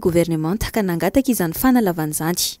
gouvernement taka nangataka izan'ny fanalavan'izaty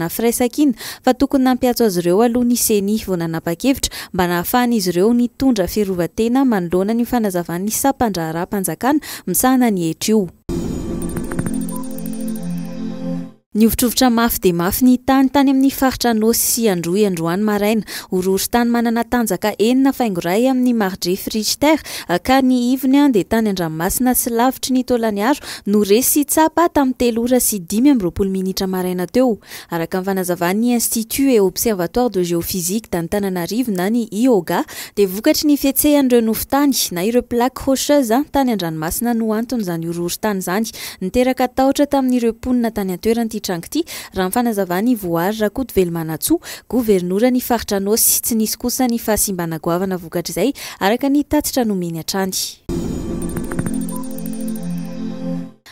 na firaisakaina fa tokony nampiatso azy ireo aloha ny seny voananapa-kevitra mba nahafahana izy ireo ni tondra fiarovatena manolona ny fanazavan'ny sampandraharampanjakana misahna ny hetra io ny ovotrovitra mafy de mafy ny tany tany amin'ny faritra nosy androandroany maraina ororytany manana tanjaka enina faingoray amin'ny mardrefriterkyyd tanyadranomasina sy lavitra ntnyao o toysvtre deéosehn'reotyeoy trango ity raha nifanazavany voary ra kodvelomana tsoa gouvernora ny faritra ano sy tsy nisy kosa ny fahasimba nagoavana vokatraizay araka ny tatsitra nomeny an-trany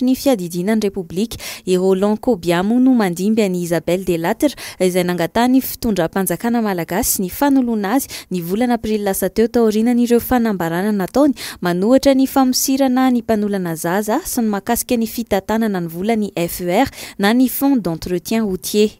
rny fiadidinany répoblikua i roland kobiamo no mandimby ni isabelle de lattre izay nangata ny fitondrampanjakana malagasy ny fanolona azy ny volana april lasa teo taorinan'ireo fanambarana nataony manohitra ny famosirana ny mpanolana zaza sy ny mahakasika ny fitantanana ny volan'ny fer na ny fond d' entretien routier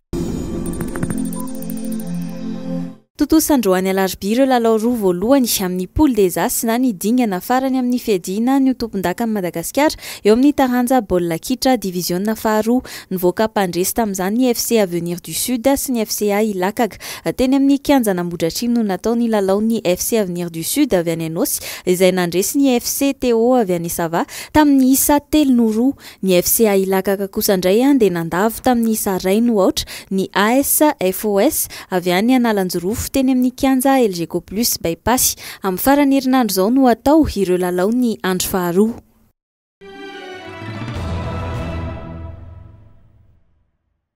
totosandroanylaybi relalaoroa vloany aminypol easna ninganafarany aminy dinanponaka madaasar eoaminny tanjabokitradiviioaharopndresy tamzanyny fc aenirsud sy ny fc ikakteyamiyanabrafcirayesy fcto ayatamin'isateorony fc ikakosandayde andavtami'isainotra ny asfos avy ay analanjorofo fteny amin'ny kianja elgcoplus bay pasy amin'y faranerinandro zao no atao ireo lalao ny andro faharoa